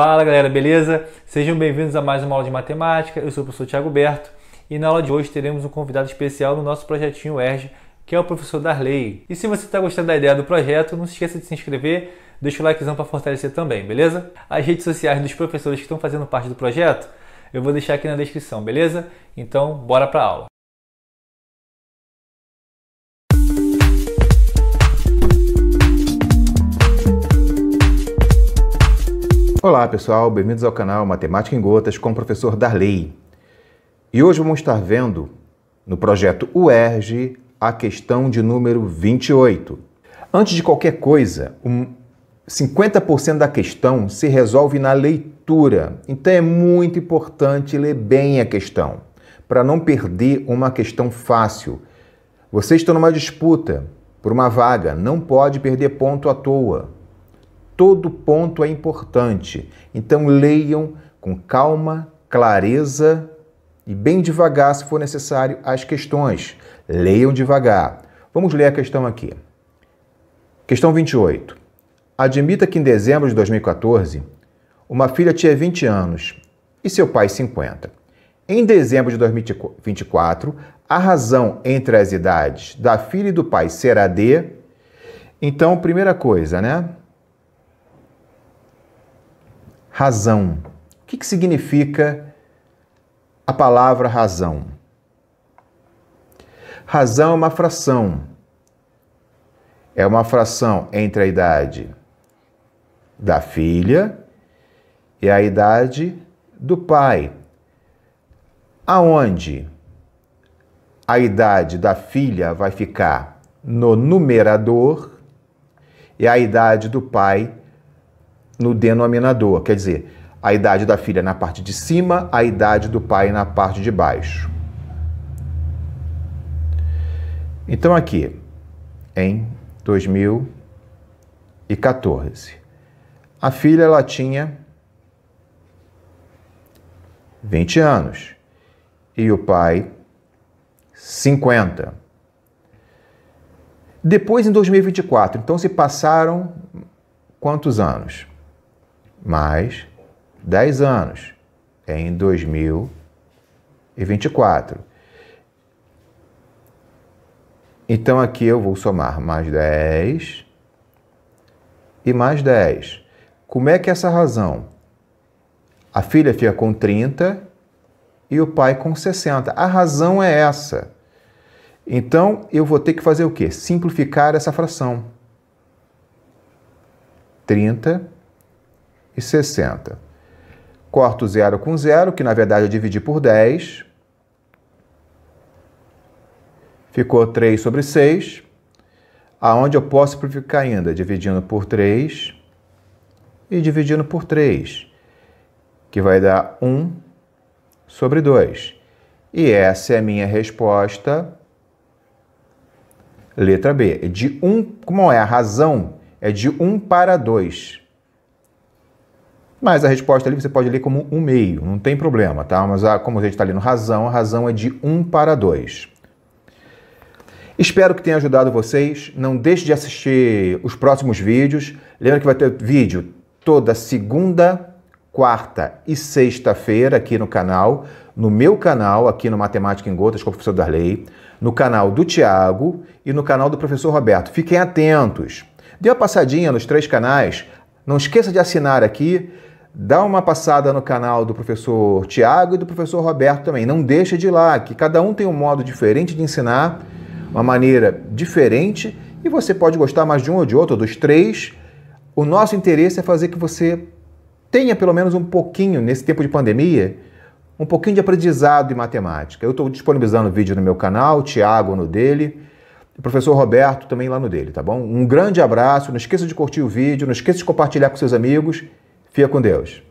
Fala galera, beleza? Sejam bem-vindos a mais uma aula de matemática. Eu sou o professor Tiago Berto e na aula de hoje teremos um convidado especial no nosso projetinho ERG, que é o professor Darley. E se você está gostando da ideia do projeto, não se esqueça de se inscrever, deixa o likezão para fortalecer também, beleza? As redes sociais dos professores que estão fazendo parte do projeto eu vou deixar aqui na descrição, beleza? Então, bora para a aula. Olá pessoal, bem-vindos ao canal Matemática em Gotas com o professor Darley. E hoje vamos estar vendo, no projeto UERJ, a questão de número 28. Antes de qualquer coisa, um 50% da questão se resolve na leitura, então é muito importante ler bem a questão, para não perder uma questão fácil. Vocês estão numa disputa por uma vaga, não pode perder ponto à toa todo ponto é importante. Então leiam com calma, clareza e bem devagar, se for necessário, as questões. Leiam devagar. Vamos ler a questão aqui. Questão 28. Admita que em dezembro de 2014, uma filha tinha 20 anos e seu pai 50. Em dezembro de 2024, a razão entre as idades da filha e do pai será de. Então, primeira coisa, né? razão. O que, que significa a palavra razão? Razão é uma fração. É uma fração entre a idade da filha e a idade do pai. Aonde a idade da filha vai ficar no numerador e a idade do pai no denominador, quer dizer, a idade da filha na parte de cima, a idade do pai na parte de baixo. Então, aqui, em 2014, a filha ela tinha 20 anos e o pai 50. Depois, em 2024, então se passaram quantos anos? mais 10 anos, em 2024. Então aqui eu vou somar mais 10 e mais 10. Como é que é essa razão? A filha fica com 30 e o pai com 60. A razão é essa. Então eu vou ter que fazer o quê? Simplificar essa fração. 30 e 60. Corto zero com zero, que na verdade eu dividi por 10. Ficou 3 sobre 6, aonde eu posso simplificar ainda, dividindo por 3 e dividindo por 3, que vai dar 1 sobre 2. E essa é a minha resposta, letra B. É de 1, como é a razão? É de 1 para 2. Mas a resposta ali você pode ler como um meio, não tem problema, tá? Mas a, ah, como a gente está lendo razão, a razão é de 1 um para 2. Espero que tenha ajudado vocês. Não deixe de assistir os próximos vídeos. Lembra que vai ter vídeo toda segunda, quarta e sexta-feira aqui no canal, no meu canal, aqui no Matemática em Gotas com o professor Darley, no canal do Tiago e no canal do professor Roberto. Fiquem atentos. Dê uma passadinha nos três canais. Não esqueça de assinar aqui dá uma passada no canal do professor Tiago e do professor Roberto também. Não deixa de ir lá, que cada um tem um modo diferente de ensinar, uma maneira diferente, e você pode gostar mais de um ou de outro, ou dos três. O nosso interesse é fazer que você tenha pelo menos um pouquinho, nesse tempo de pandemia, um pouquinho de aprendizado em matemática. Eu estou disponibilizando vídeo no meu canal, o Tiago no dele, o professor Roberto também lá no dele, tá bom? Um grande abraço, não esqueça de curtir o vídeo, não esqueça de compartilhar com seus amigos Fia com Deus.